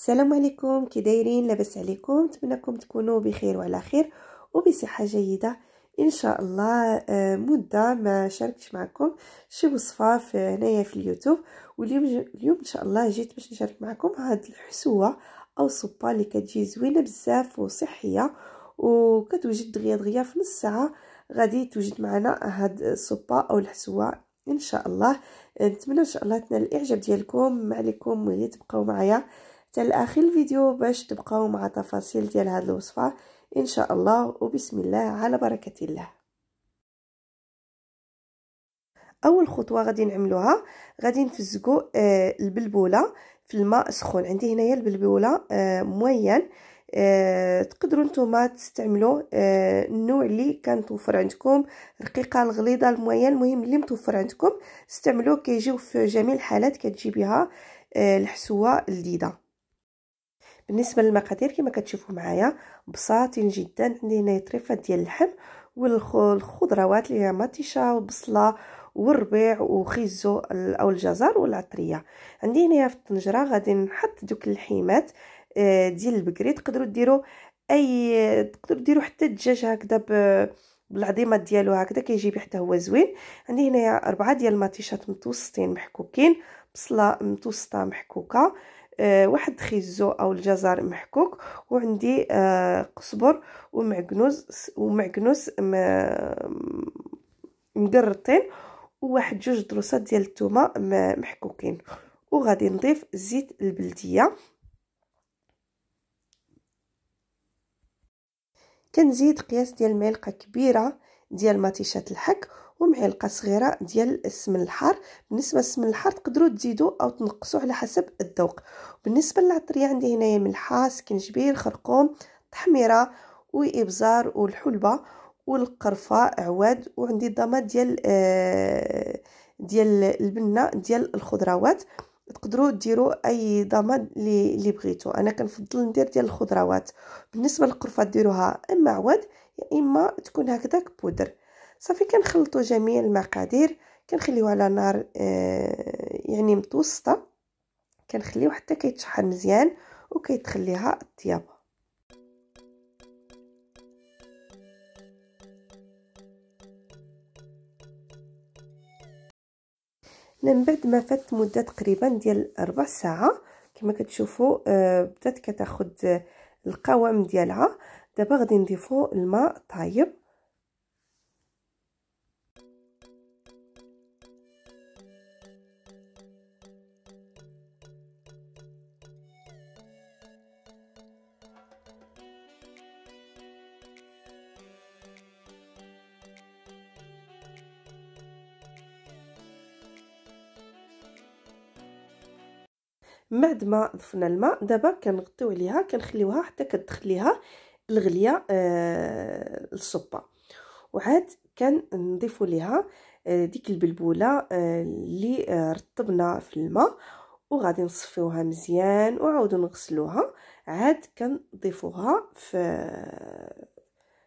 السلام عليكم كي دايرين لاباس عليكم نتمنىكم تكونوا بخير وعلى خير وبصحه جيده ان شاء الله آه، مده ما شاركتش معكم شي وصفه في هنايا في اليوتيوب واليوم اليوم ان شاء الله جيت باش نشارك معكم هاد الحسوه او صبه اللي كتجي زوينه بزاف وصحيه وكتوجد دغيا دغيا في نص ساعه غادي توجد معنا هاد الصبه او الحسوه ان شاء الله نتمنى ان شاء الله تنال الاعجاب ديالكم عليكم وهي تبقاو معايا حتى لاخر الفيديو باش تبقاو مع تفاصيل ديال هاد الوصفه ان شاء الله وبسم الله على بركه الله اول خطوه غادي نعملوها غادي نفزقوا آه البلبوله في الماء سخون عندي هنايا البلبوله آه موين آه تقدروا نتوما تستعملوا آه النوع اللي كان توفر عندكم رقيقه الغليظه المويه المهم اللي متوفر عندكم استعملوه كيجيو في جميع الحالات كتجي بها آه الحسوه اللذيذه بالنسبه للمقادير كما كتشوفوا معايا بساطين جدا عندي هنايا طريفات ديال اللحم والخضروات اللي هي مطيشه وبصله والربيع وخيزو او الجزر والعطريه عندي هنايا في الطنجره غادي نحط دوك الحيمات آه، ديال البكري تقدروا ديروا اي تقدروا ديروا حتى الدجاج هكذا ب بالعظيمات ديالو هكذا كيجي حتى هو زوين عندي هنايا اربعه ديال الماتيشات متوسطين محكوكين بصله متوسطه محكوكه أه واحد خيزو او الجزر محكوك وعندي أه قزبر ومعكنوز ومعكنوس مقرطين وواحد جوج دروسات ديال التومه محكوكين وغادي نضيف زيت البلديه كنزيد قياس ديال معلقه كبيره ديال مطيشات الحك ومعلقه صغيره ديال السمن الحار بالنسبه للسمن الحار تقدروا تزيدوا او تنقصوا على حسب الذوق بالنسبه للعطريه عندي هنايا ملحه سكنجبير خرقوم تحميره وابزار والحلبه والقرفه عواد وعندي الضماد ديال آه ديال البنه ديال الخضروات تقدروا ديروا اي ضمان اللي اللي بغيتو انا كنفضل ندير ديال الخضروات بالنسبه للقرفه ديروها اما عواد يا اما تكون هكذاك بودر صافي كنخلطوا جميع المقادير كنخليوه على نار آه يعني متوسطه كنخليوه حتى كيتشحر مزيان وكيتخليها الطيابه من بعد ما فات مده تقريبا ديال ربع ساعه كما كتشوفوا آه، بدات كتاخد القوام ديالها دابا غادي نضيفو الماء طايب بعد ما ضفنا الماء دابا كنغطيو عليها كنخليوها حتى كتدخل ليها الغليه آه الصبه وعاد كنضيفوا ليها آه، ديك البلبوله آه، اللي رطبنا في الماء وغادي نصفيوها مزيان وعاودو نغسلوها عاد كنضيفوها في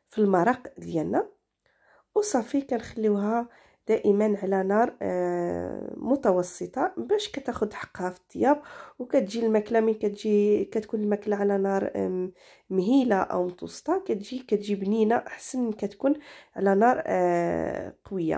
في المرق ديالنا وصافي كنخليوها دائما على نار آه، متوسطه باش كتاخد حقها في الطياب وكتجي الماكله من كتجي كتكون الماكله على نار مهيله او متوسطه كتجي كتجي بنينه احسن من كتكون على نار آه، قويه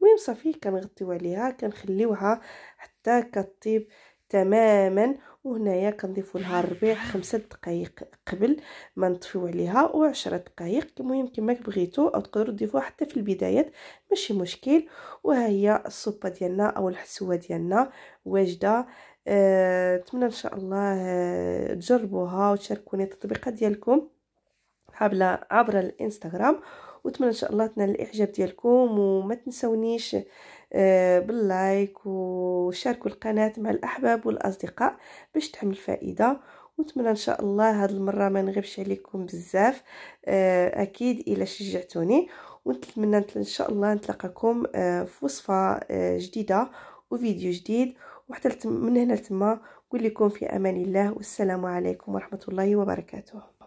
المهم صافي كنغطيو عليها كنخليوها حتى كطيب تماما وهنايا كنضيفوا لها الربيع خمسة دقائق قبل ما نطفيو عليها و10 دقائق المهم كما بغيتو او تقدروا تضيفوها حتى في البدايات ماشي مشكل وها هي الصوبه ديالنا او الحسوه ديالنا واجده آه، نتمنى ان شاء الله آه، تجربوها وتشاركوني التطبيقات ديالكم عبر عبر الانستغرام وتمنى ان شاء الله تنال الاعجاب ديالكم وما تنسونيش آه، باللايك وشاركوا القناة مع الأحباب والأصدقاء باش تعمل فائدة ونتمنى ان شاء الله هاد المره ما نغيبش عليكم بزاف آه، اكيد الا شجعتوني ونتمنى ان شاء الله نتلقاكم آه، في وصفه جديده وفيديو جديد وحتى من هنا لتما نقول لكم في امان الله والسلام عليكم ورحمه الله وبركاته